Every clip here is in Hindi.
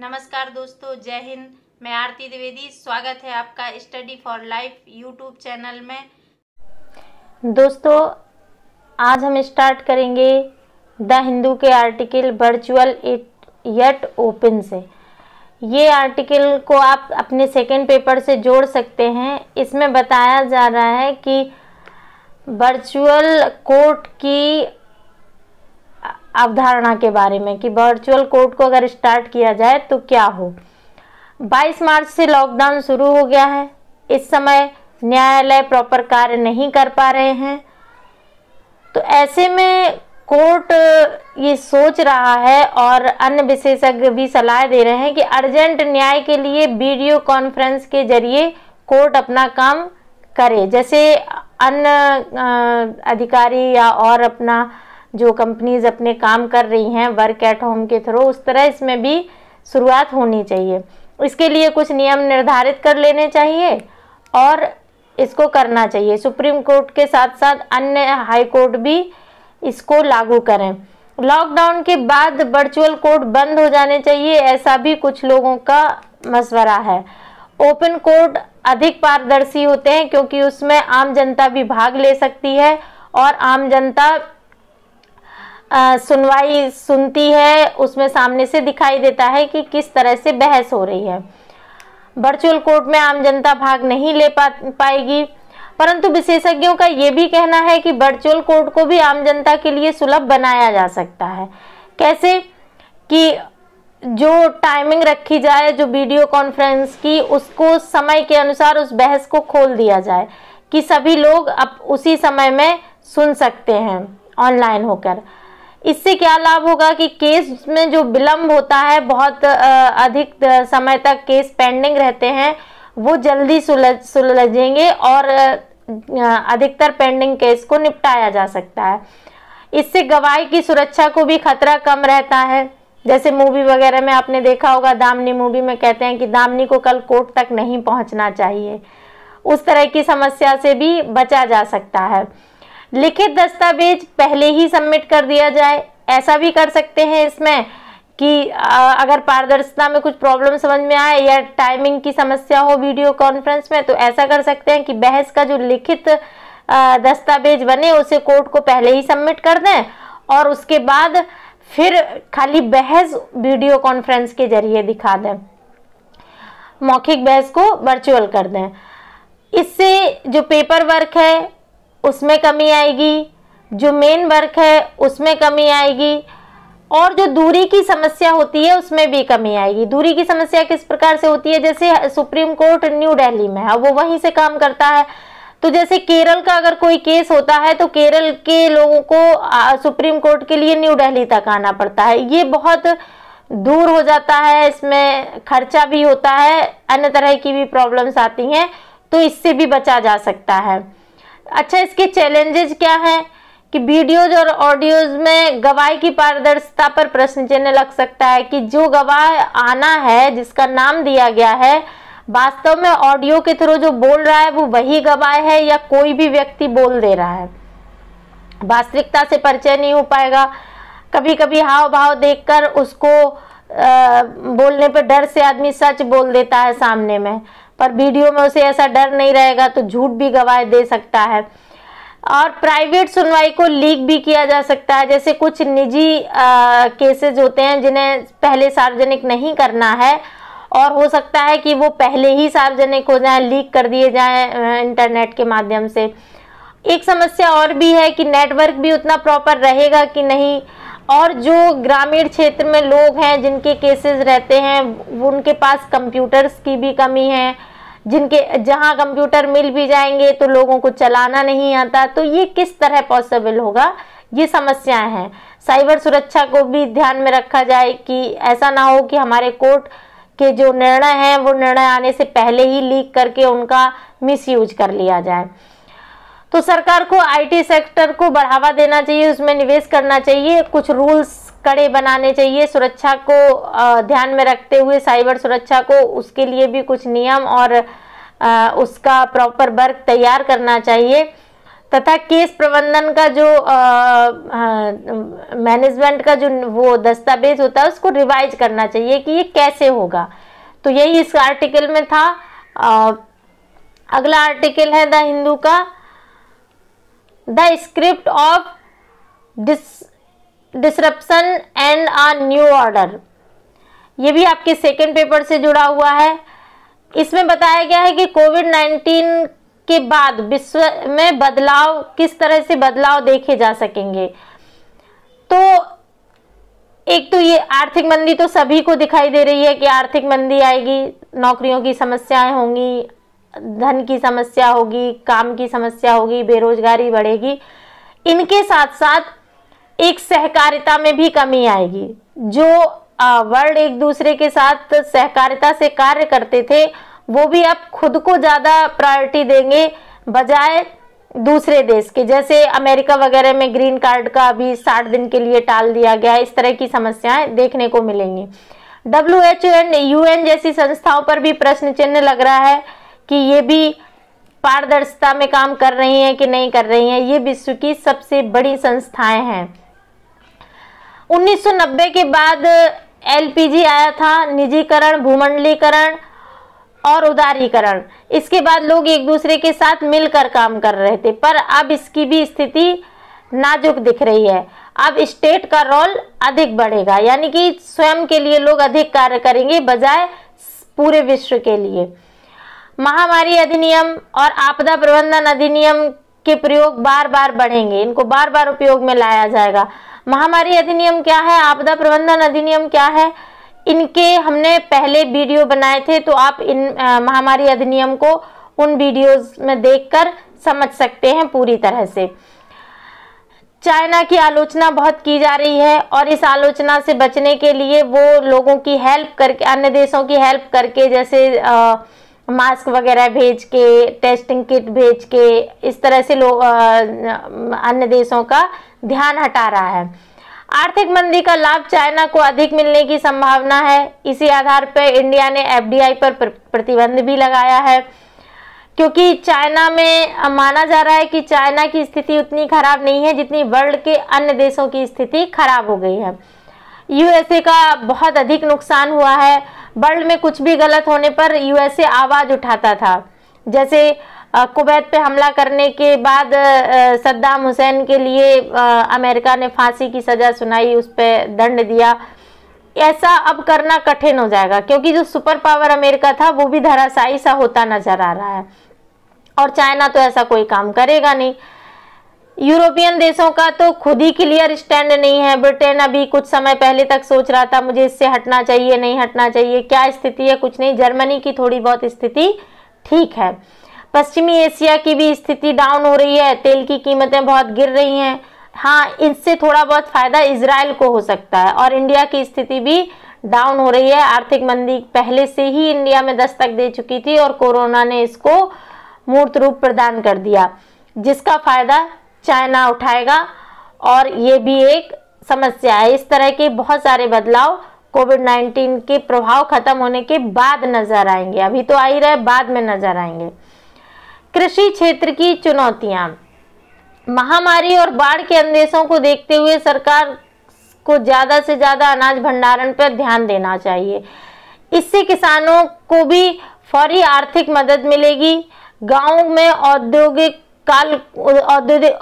नमस्कार दोस्तों जय हिंद मैं आरती द्विवेदी स्वागत है आपका study for life YouTube channel में दोस्तों आज हम स्टार्ट करेंगे द हिंदू के article virtual it yet open से ये आर्टिकल को आप अपने सेकेंड पेपर से जोड़ सकते हैं इसमें बताया जा रहा है कि वर्चुअल कोर्ट की अवधारणा के बारे में कि वर्चुअल कोर्ट को अगर स्टार्ट किया जाए तो क्या हो 22 मार्च से लॉकडाउन शुरू हो गया है इस समय न्यायालय प्रॉपर कार्य नहीं कर पा रहे हैं तो ऐसे में कोर्ट ये सोच रहा है और अन्य विशेषज्ञ भी सलाह दे रहे हैं कि अर्जेंट न्याय के लिए वीडियो कॉन्फ्रेंस के जरिए कोर्ट अपना काम करे जैसे अन्य अधिकारी या और अपना जो कंपनीज अपने काम कर रही हैं वर्क एट होम के थ्रू उस तरह इसमें भी शुरुआत होनी चाहिए इसके लिए कुछ नियम निर्धारित कर लेने चाहिए और इसको करना चाहिए सुप्रीम कोर्ट के साथ साथ अन्य हाई कोर्ट भी इसको लागू करें लॉकडाउन के बाद वर्चुअल कोर्ट बंद हो जाने चाहिए ऐसा भी कुछ लोगों का मशवरा है ओपन कोर्ट अधिक पारदर्शी होते हैं क्योंकि उसमें आम जनता भी भाग ले सकती है और आम जनता सुनवाई सुनती है उसमें सामने से दिखाई देता है कि किस तरह से बहस हो रही है वर्चुअल कोर्ट में आम जनता भाग नहीं ले पा पाएगी परंतु विशेषज्ञों का ये भी कहना है कि वर्चुअल कोर्ट को भी आम जनता के लिए सुलभ बनाया जा सकता है कैसे कि जो टाइमिंग रखी जाए जो वीडियो कॉन्फ्रेंस की उसको समय के अनुसार उस बहस को खोल दिया जाए कि सभी लोग अब उसी समय में सुन सकते हैं ऑनलाइन होकर इससे क्या लाभ होगा कि केस में जो विलम्ब होता है बहुत अधिक समय तक केस पेंडिंग रहते हैं वो जल्दी सुलझ सुलझेंगे और अधिकतर पेंडिंग केस को निपटाया जा सकता है इससे गवाही की सुरक्षा को भी खतरा कम रहता है जैसे मूवी वगैरह में आपने देखा होगा दामनी मूवी में कहते हैं कि दामनी को कल कोर्ट तक नहीं पहुंचना चाहिए उस तरह की समस्या से भी बचा जा सकता है लिखित दस्तावेज पहले ही सबमिट कर दिया जाए ऐसा भी कर सकते हैं इसमें कि अगर पारदर्शिता में कुछ प्रॉब्लम समझ में आए या टाइमिंग की समस्या हो वीडियो कॉन्फ्रेंस में तो ऐसा कर सकते हैं कि बहस का जो लिखित दस्तावेज बने उसे कोर्ट को पहले ही सबमिट कर दें और उसके बाद फिर खाली बहस वीडियो कॉन्फ्रेंस के जरिए दिखा दें मौखिक बहस को वर्चुअल कर दें इससे जो पेपर वर्क है उसमें कमी आएगी जो मेन वर्क है उसमें कमी आएगी और जो दूरी की समस्या होती है उसमें भी कमी आएगी दूरी की समस्या किस प्रकार से होती है जैसे सुप्रीम कोर्ट न्यू दिल्ली में है वो वहीं से काम करता है तो जैसे केरल का अगर कोई केस होता है तो केरल के लोगों को आ, सुप्रीम कोर्ट के लिए न्यू दिल्ली तक आना पड़ता है ये बहुत दूर हो जाता है इसमें खर्चा भी होता है अन्य तरह की भी प्रॉब्लम्स आती हैं तो इससे भी बचा जा सकता है अच्छा इसके चैलेंजेस क्या है कि वीडियोज और ऑडियोज में गवाही की पारदर्शिता पर प्रश्न चिन्ह लग सकता है कि जो गवाह आना है जिसका नाम दिया गया है वास्तव में ऑडियो के थ्रू जो बोल रहा है वो वही गवाह है या कोई भी व्यक्ति बोल दे रहा है वास्तविकता से परिचय नहीं हो पाएगा कभी कभी हाव भाव देखकर उसको आ, बोलने पर डर से आदमी सच बोल देता है सामने में पर वीडियो में उसे ऐसा डर नहीं रहेगा तो झूठ भी गवाह दे सकता है और प्राइवेट सुनवाई को लीक भी किया जा सकता है जैसे कुछ निजी केसेज होते हैं जिन्हें पहले सार्वजनिक नहीं करना है और हो सकता है कि वो पहले ही सार्वजनिक हो जाए लीक कर दिए जाए इंटरनेट के माध्यम से एक समस्या और भी है कि नेटवर्क भी उतना प्रॉपर रहेगा कि नहीं और जो ग्रामीण क्षेत्र में लोग हैं जिनके केसेस रहते हैं उनके पास कंप्यूटर्स की भी कमी है जिनके जहां कंप्यूटर मिल भी जाएंगे तो लोगों को चलाना नहीं आता तो ये किस तरह पॉसिबल होगा ये समस्याएं हैं साइबर सुरक्षा को भी ध्यान में रखा जाए कि ऐसा ना हो कि हमारे कोर्ट के जो निर्णय हैं वो निर्णय आने से पहले ही लीक करके उनका मिसयूज कर लिया जाए तो सरकार को आईटी सेक्टर को बढ़ावा देना चाहिए उसमें निवेश करना चाहिए कुछ रूल्स कड़े बनाने चाहिए सुरक्षा को ध्यान में रखते हुए साइबर सुरक्षा को उसके लिए भी कुछ नियम और उसका प्रॉपर वर्क तैयार करना चाहिए तथा केस प्रबंधन का जो मैनेजमेंट का जो वो दस्तावेज होता है उसको रिवाइज करना चाहिए कि ये कैसे होगा तो यही इस आर्टिकल में था आ, अगला आर्टिकल है द हिंदू का the script of dis disruption and a new order ये भी आपके सेकेंड पेपर से जुड़ा हुआ है इसमें बताया गया है कि कोविड नाइन्टीन के बाद विश्व में बदलाव किस तरह से बदलाव देखे जा सकेंगे तो एक तो ये आर्थिक मंदी तो सभी को दिखाई दे रही है कि आर्थिक मंदी आएगी नौकरियों की समस्याएं होंगी धन की समस्या होगी काम की समस्या होगी बेरोजगारी बढ़ेगी इनके साथ साथ एक सहकारिता में भी कमी आएगी जो वर्ल्ड एक दूसरे के साथ सहकारिता से कार्य करते थे वो भी अब खुद को ज़्यादा प्रायोरिटी देंगे बजाय दूसरे देश के जैसे अमेरिका वगैरह में ग्रीन कार्ड का अभी साठ दिन के लिए टाल दिया गया इस तरह की समस्याएं देखने को मिलेंगी डब्ल्यू एच एंड यू जैसी संस्थाओं पर भी प्रश्न चिन्ह लग रहा है कि ये भी पारदर्शिता में काम कर रही हैं कि नहीं कर रही हैं ये विश्व की सबसे बड़ी संस्थाएं हैं 1990 के बाद एलपीजी आया था निजीकरण भूमंडलीकरण और उदारीकरण इसके बाद लोग एक दूसरे के साथ मिलकर काम कर रहे थे पर अब इसकी भी स्थिति नाजुक दिख रही है अब स्टेट का रोल अधिक बढ़ेगा यानी कि स्वयं के लिए लोग अधिक कार्य करेंगे बजाय पूरे विश्व के लिए महामारी अधिनियम और आपदा प्रबंधन अधिनियम के प्रयोग बार बार बढ़ेंगे इनको बार बार उपयोग में लाया जाएगा महामारी अधिनियम क्या है आपदा प्रबंधन अधिनियम क्या है इनके हमने पहले वीडियो बनाए थे तो आप इन महामारी अधिनियम को उन वीडियोस में देखकर समझ सकते हैं पूरी तरह से चाइना की आलोचना बहुत की जा रही है और इस आलोचना से बचने के लिए वो लोगों की हेल्प करके अन्य देशों की हेल्प करके जैसे आ, मास्क वगैरह भेज के टेस्टिंग किट भेज के इस तरह से लोग अन्य देशों का ध्यान हटा रहा है आर्थिक मंदी का लाभ चाइना को अधिक मिलने की संभावना है इसी आधार पर इंडिया ने एफडीआई पर प्रतिबंध भी लगाया है क्योंकि चाइना में माना जा रहा है कि चाइना की स्थिति उतनी खराब नहीं है जितनी वर्ल्ड के अन्य देशों की स्थिति खराब हो गई है यूएसए का बहुत अधिक नुकसान हुआ है वर्ल्ड में कुछ भी गलत होने पर यूएसए आवाज़ उठाता था जैसे कुवैत पे हमला करने के बाद सद्दाम हुसैन के लिए अमेरिका ने फांसी की सज़ा सुनाई उस पर दंड दिया ऐसा अब करना कठिन हो जाएगा क्योंकि जो सुपर पावर अमेरिका था वो भी धराशाई सा होता नजर आ रहा है और चाइना तो ऐसा कोई काम करेगा नहीं यूरोपियन देशों का तो खुद ही क्लियर स्टैंड नहीं है ब्रिटेन अभी कुछ समय पहले तक सोच रहा था मुझे इससे हटना चाहिए नहीं हटना चाहिए क्या स्थिति है कुछ नहीं जर्मनी की थोड़ी बहुत स्थिति ठीक है पश्चिमी एशिया की भी स्थिति डाउन हो रही है तेल की कीमतें बहुत गिर रही हैं हाँ इससे थोड़ा बहुत फ़ायदा इसराइल को हो सकता है और इंडिया की स्थिति भी डाउन हो रही है आर्थिक मंदी पहले से ही इंडिया में दस्तक दे चुकी थी और कोरोना ने इसको मूर्त रूप प्रदान कर दिया जिसका फ़ायदा चाइना उठाएगा और ये भी एक समस्या है इस तरह के बहुत सारे बदलाव कोविड नाइन्टीन के प्रभाव खत्म होने के बाद नजर आएंगे अभी तो आ ही रहे बाद में नजर आएंगे कृषि क्षेत्र की चुनौतियां महामारी और बाढ़ के अंदेशों को देखते हुए सरकार को ज़्यादा से ज़्यादा अनाज भंडारण पर ध्यान देना चाहिए इससे किसानों को भी फौरी आर्थिक मदद मिलेगी गाँव में औद्योगिक काल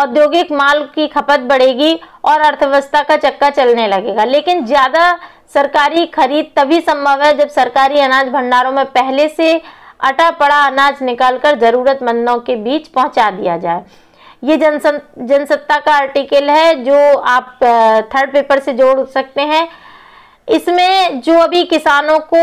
औद्योगिक माल की खपत बढ़ेगी और अर्थव्यवस्था का चक्का चलने लगेगा लेकिन ज़्यादा सरकारी खरीद तभी संभव है जब सरकारी अनाज भंडारों में पहले से अटा पड़ा अनाज निकालकर ज़रूरतमंदों के बीच पहुंचा दिया जाए ये जनसं जनसत्ता का आर्टिकल है जो आप थर्ड पेपर से जोड़ सकते हैं इसमें जो अभी किसानों को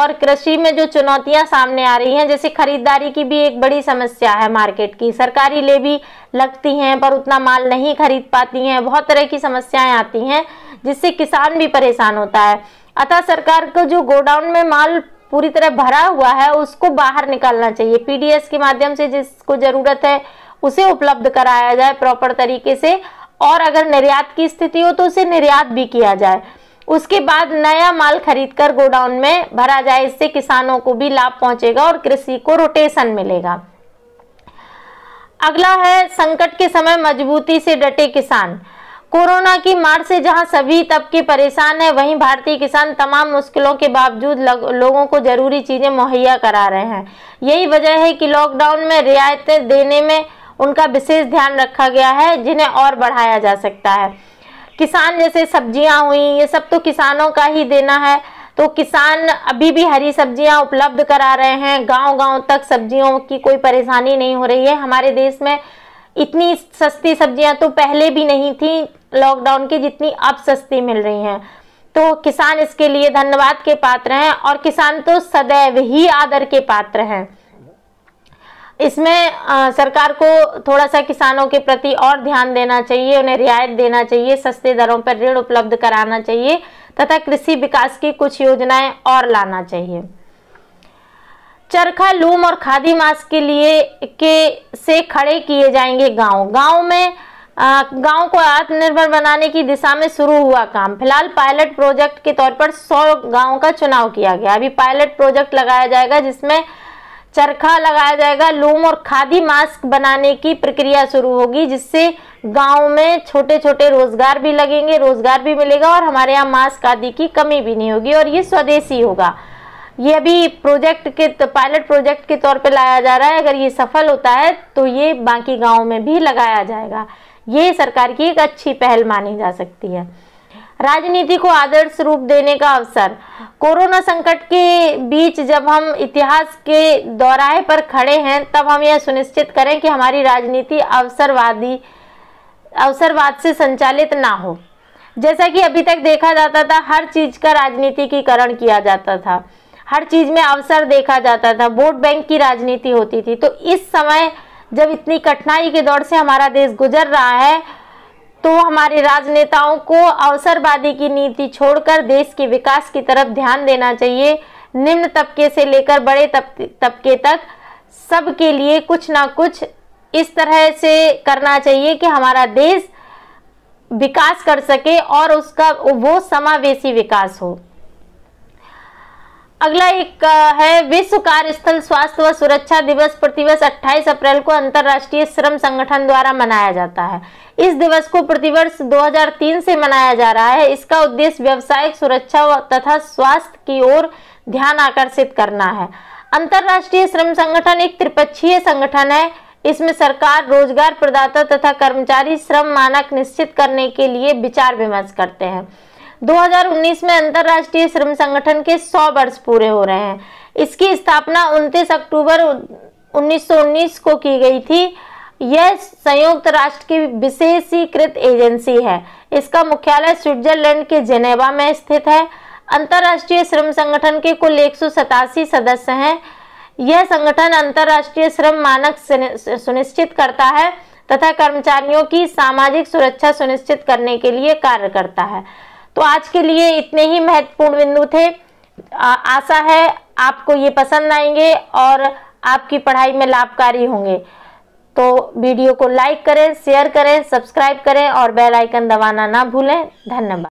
और कृषि में जो चुनौतियां सामने आ रही हैं जैसे खरीदारी की भी एक बड़ी समस्या है मार्केट की सरकारी ले भी लगती हैं पर उतना माल नहीं खरीद पाती हैं बहुत तरह की समस्याएं आती हैं जिससे किसान भी परेशान होता है अतः सरकार को जो गोडाउन में माल पूरी तरह भरा हुआ है उसको बाहर निकालना चाहिए पी के माध्यम से जिसको ज़रूरत है उसे उपलब्ध कराया जाए प्रॉपर तरीके से और अगर निर्यात की स्थिति हो तो उसे निर्यात भी किया जाए उसके बाद नया माल खरीदकर गोडाउन में भरा जाए इससे किसानों को भी लाभ पहुंचेगा और कृषि को रोटेशन मिलेगा अगला है संकट के समय मजबूती से डटे किसान कोरोना की मार से जहां सभी तबके परेशान है वहीं भारतीय किसान तमाम मुश्किलों के बावजूद लोगों को जरूरी चीज़ें मुहैया करा रहे हैं यही वजह है कि लॉकडाउन में रियायतें देने में उनका विशेष ध्यान रखा गया है जिन्हें और बढ़ाया जा सकता है किसान जैसे सब्जियां हुई ये सब तो किसानों का ही देना है तो किसान अभी भी हरी सब्जियां उपलब्ध करा रहे हैं गांव गांव तक सब्जियों की कोई परेशानी नहीं हो रही है हमारे देश में इतनी सस्ती सब्जियां तो पहले भी नहीं थी लॉकडाउन की जितनी अब सस्ती मिल रही हैं तो किसान इसके लिए धन्यवाद के पात्र हैं और किसान तो सदैव ही आदर के पात्र हैं इसमें आ, सरकार को थोड़ा सा किसानों के प्रति और ध्यान देना चाहिए उन्हें रियायत देना चाहिए सस्ते दरों पर ऋण उपलब्ध कराना चाहिए तथा कृषि विकास की कुछ योजनाएं और लाना चाहिए चरखा लूम और खादी मास्क के लिए के से खड़े किए जाएंगे गांव गांव में गांव को आत्मनिर्भर बनाने की दिशा में शुरू हुआ काम फिलहाल पायलट प्रोजेक्ट के तौर पर 100 गांव का चुनाव किया गया अभी पायलट प्रोजेक्ट लगाया जाएगा जिसमें चरखा लगाया जाएगा लूम और खादी मास्क बनाने की प्रक्रिया शुरू होगी जिससे गांव में छोटे छोटे रोजगार भी लगेंगे रोजगार भी मिलेगा और हमारे यहाँ मास्क आदि की कमी भी नहीं होगी और ये स्वदेशी होगा ये अभी प्रोजेक्ट के तो, पायलट प्रोजेक्ट के तौर पे लाया जा रहा है अगर ये सफल होता है तो ये बाकी गाँव में भी लगाया जाएगा ये सरकार की एक अच्छी पहल मानी जा सकती है राजनीति को आदर्श रूप देने का अवसर कोरोना संकट के बीच जब हम इतिहास के दौराहे पर खड़े हैं तब हम यह सुनिश्चित करें कि हमारी राजनीति अवसरवादी अवसरवाद से संचालित ना हो जैसा कि अभी तक देखा जाता था हर चीज़ का राजनीतिकीकरण किया जाता था हर चीज़ में अवसर देखा जाता था वोट बैंक की राजनीति होती थी तो इस समय जब इतनी कठिनाई के दौर से हमारा देश गुजर रहा है तो हमारे राजनेताओं को अवसरवादी की नीति छोड़कर देश के विकास की तरफ ध्यान देना चाहिए निम्न तबके से लेकर बड़े तबके तक सबके लिए कुछ ना कुछ इस तरह से करना चाहिए कि हमारा देश विकास कर सके और उसका वो समावेशी विकास हो अगला एक है विश्व कार्यस्थल स्वास्थ्य व सुरक्षा दिवस प्रतिवर्ष 28 अप्रैल को अंतर्राष्ट्रीय श्रम संगठन द्वारा मनाया जाता है इस दिवस को प्रतिवर्ष 2003 से मनाया जा रहा है इसका उद्देश्य व्यावसायिक सुरक्षा तथा स्वास्थ्य की ओर ध्यान आकर्षित करना है अंतर्राष्ट्रीय श्रम संगठन एक त्रिपक्षीय संगठन है इसमें सरकार रोजगार प्रदाता तथा कर्मचारी श्रम मानक निश्चित करने के लिए विचार विमर्श करते हैं 2019 में अंतरराष्ट्रीय श्रम संगठन के 100 वर्ष पूरे हो रहे हैं इसकी स्थापना 29 अक्टूबर 1919 को की गई थी यह संयुक्त राष्ट्र की विशेषीकृत एजेंसी है इसका मुख्यालय स्विट्जरलैंड के जेनेवा में स्थित है अंतर्राष्ट्रीय श्रम संगठन के कुल एक सदस्य हैं यह संगठन अंतर्राष्ट्रीय श्रम मानक सुनिश्चित करता है तथा कर्मचारियों की सामाजिक सुरक्षा सुनिश्चित करने के लिए कार्य करता है तो आज के लिए इतने ही महत्वपूर्ण बिंदु थे आ, आशा है आपको ये पसंद आएंगे और आपकी पढ़ाई में लाभकारी होंगे तो वीडियो को लाइक करें शेयर करें सब्सक्राइब करें और बेल आइकन दबाना ना भूलें धन्यवाद